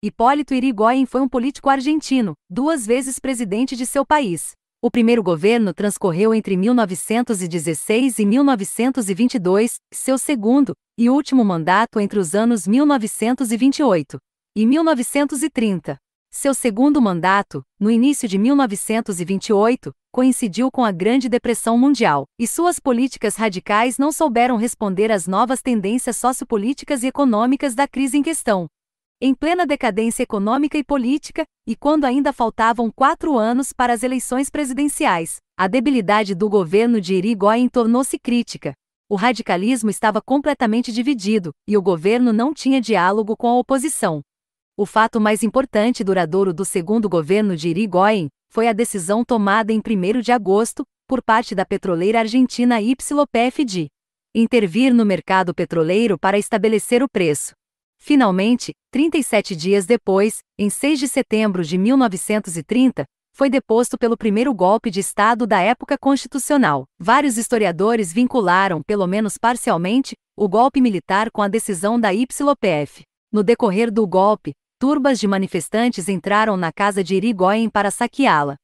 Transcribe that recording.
Hipólito Yrigoyen foi um político argentino, duas vezes presidente de seu país. O primeiro governo transcorreu entre 1916 e 1922, seu segundo e último mandato entre os anos 1928 e 1930. Seu segundo mandato, no início de 1928, coincidiu com a Grande Depressão Mundial, e suas políticas radicais não souberam responder às novas tendências sociopolíticas e econômicas da crise em questão. Em plena decadência econômica e política, e quando ainda faltavam quatro anos para as eleições presidenciais, a debilidade do governo de Irigoyen tornou-se crítica. O radicalismo estava completamente dividido, e o governo não tinha diálogo com a oposição. O fato mais importante e duradouro do segundo governo de Irigoyen foi a decisão tomada em 1 de agosto, por parte da petroleira argentina YPF de intervir no mercado petroleiro para estabelecer o preço Finalmente, 37 dias depois, em 6 de setembro de 1930, foi deposto pelo primeiro golpe de Estado da época constitucional. Vários historiadores vincularam, pelo menos parcialmente, o golpe militar com a decisão da YPF. No decorrer do golpe, turbas de manifestantes entraram na casa de Irigoyen para saqueá-la.